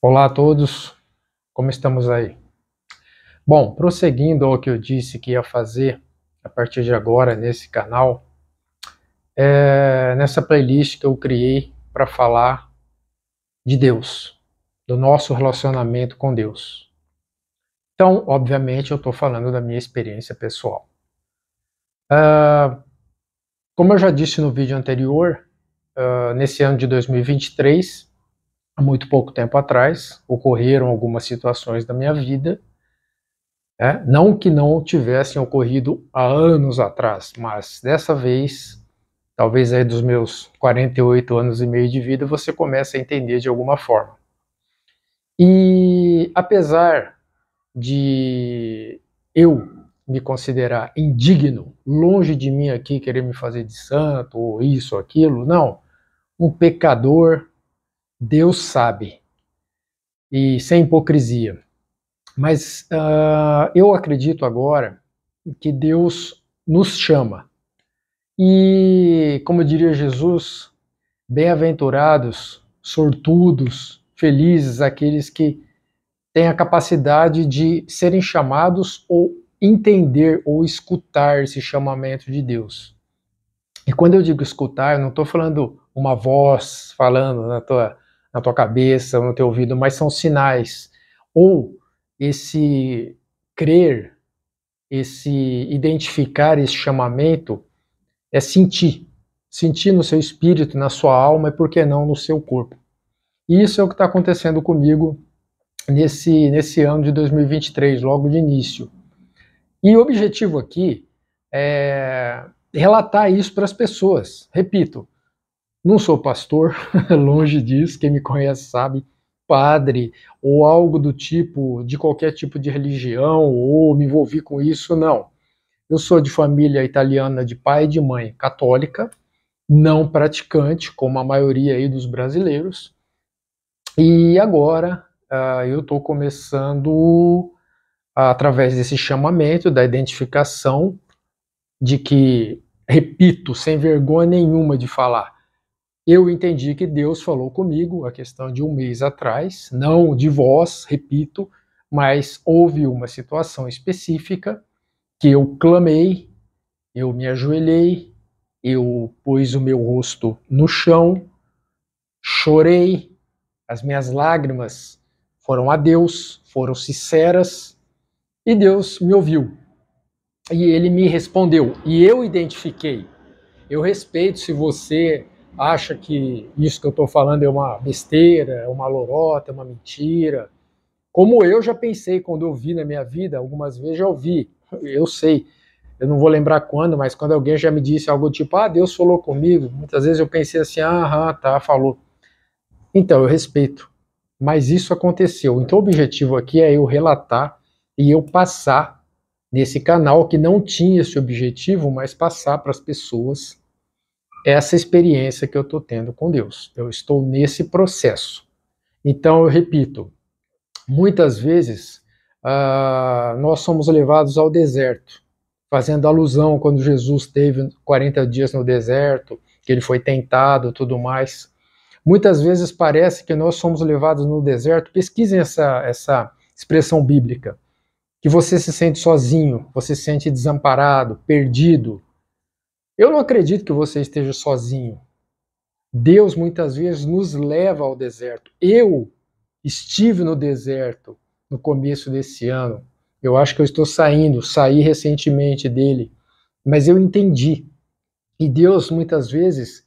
Olá a todos, como estamos aí? Bom, prosseguindo ao que eu disse que ia fazer a partir de agora nesse canal, é nessa playlist que eu criei para falar de Deus, do nosso relacionamento com Deus. Então, obviamente, eu estou falando da minha experiência pessoal. Uh, como eu já disse no vídeo anterior, uh, nesse ano de 2023, há muito pouco tempo atrás, ocorreram algumas situações da minha vida, né? não que não tivessem ocorrido há anos atrás, mas dessa vez, talvez aí dos meus 48 anos e meio de vida, você começa a entender de alguma forma. E apesar de eu me considerar indigno, longe de mim aqui querer me fazer de santo ou isso ou aquilo, não. Um pecador Deus sabe. E sem hipocrisia. Mas uh, eu acredito agora que Deus nos chama. E, como diria Jesus, bem-aventurados, sortudos, felizes aqueles que têm a capacidade de serem chamados ou entender ou escutar esse chamamento de Deus. E quando eu digo escutar, eu não estou falando uma voz falando na tua na tua cabeça, no teu ouvido, mas são sinais. Ou esse crer, esse identificar esse chamamento é sentir. Sentir no seu espírito, na sua alma e, por que não, no seu corpo. E isso é o que está acontecendo comigo nesse, nesse ano de 2023, logo de início. E o objetivo aqui é relatar isso para as pessoas. Repito, não sou pastor, longe disso, quem me conhece sabe, padre ou algo do tipo, de qualquer tipo de religião, ou me envolvi com isso, não. Eu sou de família italiana de pai e de mãe católica, não praticante, como a maioria aí dos brasileiros. E agora uh, eu estou começando, uh, através desse chamamento, da identificação, de que, repito, sem vergonha nenhuma de falar, eu entendi que Deus falou comigo a questão de um mês atrás, não de voz, repito, mas houve uma situação específica que eu clamei, eu me ajoelhei, eu pus o meu rosto no chão, chorei, as minhas lágrimas foram a Deus, foram sinceras, e Deus me ouviu. E ele me respondeu, e eu identifiquei. Eu respeito se você acha que isso que eu estou falando é uma besteira, é uma lorota, é uma mentira. Como eu já pensei quando eu vi na minha vida, algumas vezes já ouvi, eu sei, eu não vou lembrar quando, mas quando alguém já me disse algo tipo, ah, Deus falou comigo, muitas vezes eu pensei assim, ah, tá, falou. Então, eu respeito, mas isso aconteceu. Então, o objetivo aqui é eu relatar e eu passar nesse canal que não tinha esse objetivo, mas passar para as pessoas essa experiência que eu estou tendo com Deus. Eu estou nesse processo. Então, eu repito, muitas vezes ah, nós somos levados ao deserto, fazendo alusão quando Jesus teve 40 dias no deserto, que ele foi tentado, tudo mais. Muitas vezes parece que nós somos levados no deserto. Pesquisem essa, essa expressão bíblica. Que você se sente sozinho, você se sente desamparado, perdido, eu não acredito que você esteja sozinho. Deus muitas vezes nos leva ao deserto. Eu estive no deserto no começo desse ano. Eu acho que eu estou saindo, saí recentemente dele, mas eu entendi. E Deus muitas vezes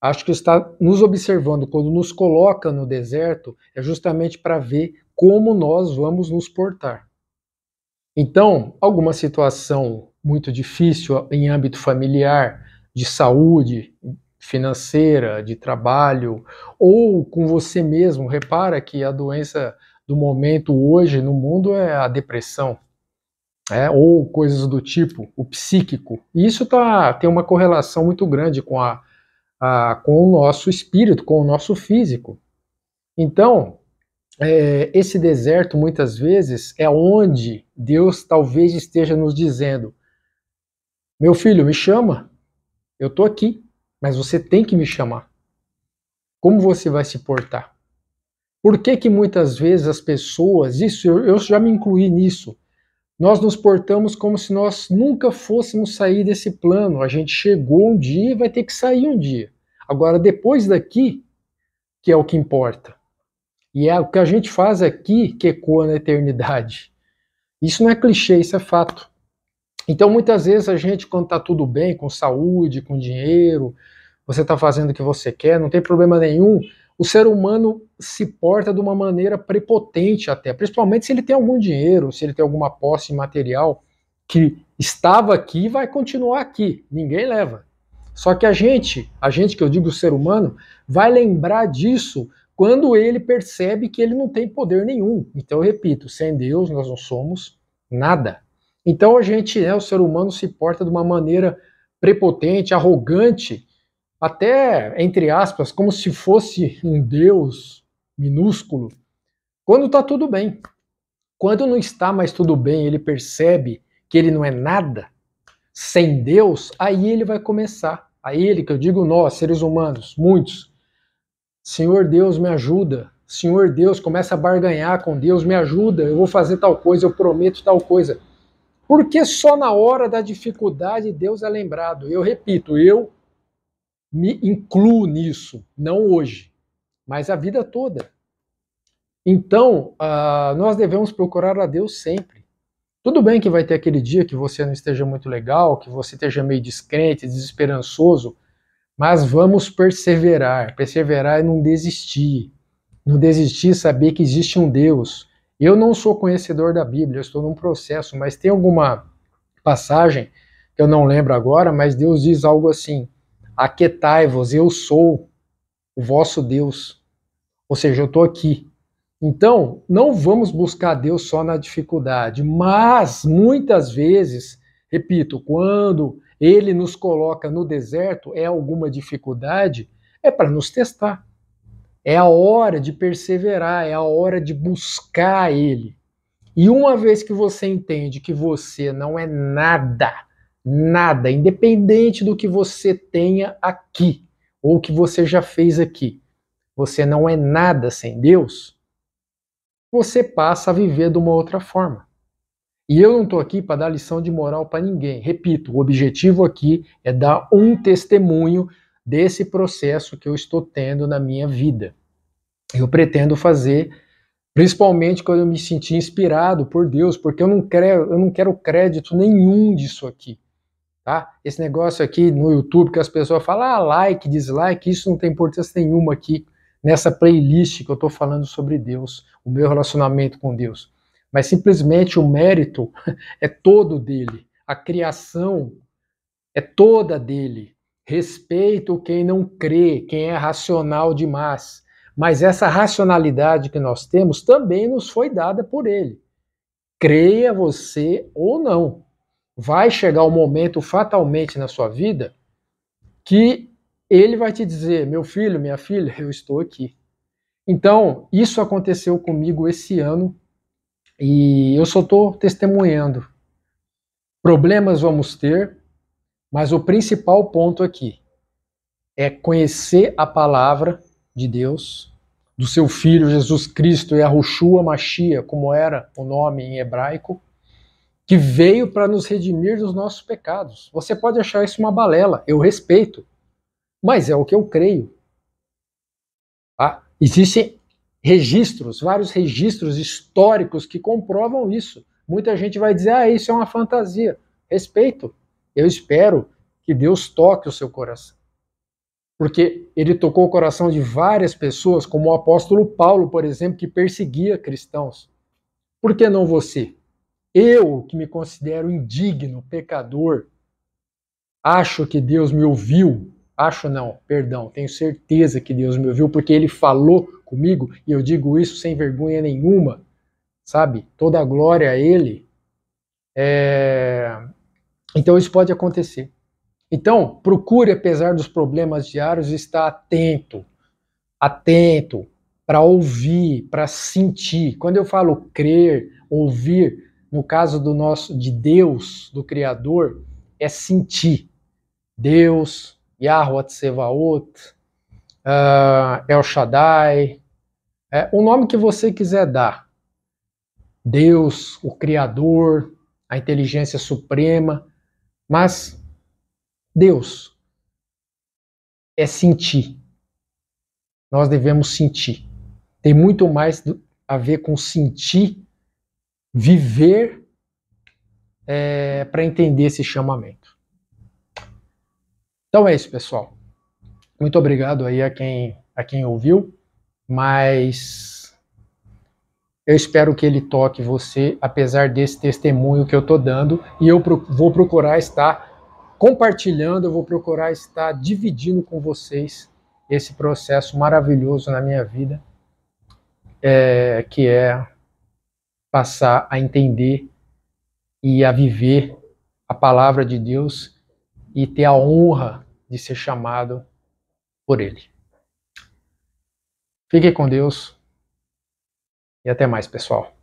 acho que está nos observando quando nos coloca no deserto é justamente para ver como nós vamos nos portar. Então, alguma situação muito difícil em âmbito familiar, de saúde financeira, de trabalho, ou com você mesmo. Repara que a doença do momento hoje no mundo é a depressão, é, ou coisas do tipo, o psíquico. isso tá, tem uma correlação muito grande com, a, a, com o nosso espírito, com o nosso físico. Então, é, esse deserto muitas vezes é onde Deus talvez esteja nos dizendo: meu filho, me chama. Eu estou aqui, mas você tem que me chamar. Como você vai se portar? Por que que muitas vezes as pessoas, isso eu, eu já me incluí nisso, nós nos portamos como se nós nunca fôssemos sair desse plano. A gente chegou um dia e vai ter que sair um dia. Agora, depois daqui, que é o que importa. E é o que a gente faz aqui que ecoa na eternidade. Isso não é clichê, isso é fato. Então, muitas vezes a gente, quando está tudo bem, com saúde, com dinheiro, você está fazendo o que você quer, não tem problema nenhum, o ser humano se porta de uma maneira prepotente até, principalmente se ele tem algum dinheiro, se ele tem alguma posse material que estava aqui e vai continuar aqui, ninguém leva. Só que a gente, a gente que eu digo o ser humano, vai lembrar disso quando ele percebe que ele não tem poder nenhum. Então, eu repito, sem Deus nós não somos nada. Então a gente, né, o ser humano se porta de uma maneira prepotente, arrogante, até entre aspas, como se fosse um deus minúsculo, quando está tudo bem. Quando não está mais tudo bem, ele percebe que ele não é nada sem Deus, aí ele vai começar. aí ele, que eu digo nós, seres humanos, muitos. Senhor Deus, me ajuda. Senhor Deus, começa a barganhar com Deus, me ajuda. Eu vou fazer tal coisa, eu prometo tal coisa. Porque só na hora da dificuldade Deus é lembrado. Eu repito, eu me incluo nisso, não hoje, mas a vida toda. Então, uh, nós devemos procurar a Deus sempre. Tudo bem que vai ter aquele dia que você não esteja muito legal, que você esteja meio descrente, desesperançoso, mas vamos perseverar. Perseverar e é não desistir. Não desistir, saber que existe um Deus eu não sou conhecedor da Bíblia, eu estou num processo, mas tem alguma passagem que eu não lembro agora, mas Deus diz algo assim: Aquetai-vos, eu sou o vosso Deus. Ou seja, eu estou aqui. Então, não vamos buscar Deus só na dificuldade, mas muitas vezes, repito, quando ele nos coloca no deserto, é alguma dificuldade, é para nos testar. É a hora de perseverar, é a hora de buscar Ele. E uma vez que você entende que você não é nada, nada, independente do que você tenha aqui ou que você já fez aqui, você não é nada sem Deus, você passa a viver de uma outra forma. E eu não estou aqui para dar lição de moral para ninguém. Repito, o objetivo aqui é dar um testemunho desse processo que eu estou tendo na minha vida. Eu pretendo fazer, principalmente quando eu me sentir inspirado por Deus, porque eu não quero, eu não quero crédito nenhum disso aqui. Tá? Esse negócio aqui no YouTube que as pessoas falam, ah, like, dislike, isso não tem importância nenhuma aqui nessa playlist que eu estou falando sobre Deus, o meu relacionamento com Deus. Mas simplesmente o mérito é todo dele, a criação é toda dele. Respeito quem não crê, quem é racional demais mas essa racionalidade que nós temos também nos foi dada por ele. Creia você ou não, vai chegar um momento fatalmente na sua vida que ele vai te dizer: meu filho, minha filha, eu estou aqui. Então, isso aconteceu comigo esse ano e eu só estou testemunhando. Problemas vamos ter, mas o principal ponto aqui é conhecer a palavra de Deus, do seu filho Jesus Cristo, Yahushua Mashiach, como era o nome em hebraico, que veio para nos redimir dos nossos pecados. Você pode achar isso uma balela, eu respeito, mas é o que eu creio. Ah, existem registros, vários registros históricos que comprovam isso. Muita gente vai dizer, ah, isso é uma fantasia. Respeito, eu espero que Deus toque o seu coração porque ele tocou o coração de várias pessoas, como o apóstolo Paulo, por exemplo, que perseguia cristãos. Por que não você? Eu, que me considero indigno, pecador, acho que Deus me ouviu. Acho não, perdão, tenho certeza que Deus me ouviu, porque ele falou comigo, e eu digo isso sem vergonha nenhuma, sabe? Toda a glória a ele. É... Então isso pode acontecer. Então, procure, apesar dos problemas diários, estar atento, atento para ouvir, para sentir. Quando eu falo crer, ouvir, no caso do nosso de Deus, do Criador, é sentir. Deus, Yahweh Tsevaot, uh, ah, El Shaddai, é, o nome que você quiser dar. Deus, o Criador, a inteligência suprema, mas Deus é sentir. Nós devemos sentir. Tem muito mais a ver com sentir, viver é, para entender esse chamamento. Então é isso, pessoal. Muito obrigado aí a quem, a quem ouviu, mas eu espero que ele toque você, apesar desse testemunho que eu estou dando, e eu pro, vou procurar estar compartilhando, eu vou procurar estar dividindo com vocês esse processo maravilhoso na minha vida, é, que é passar a entender e a viver a palavra de Deus e ter a honra de ser chamado por Ele. Fique com Deus e até mais, pessoal.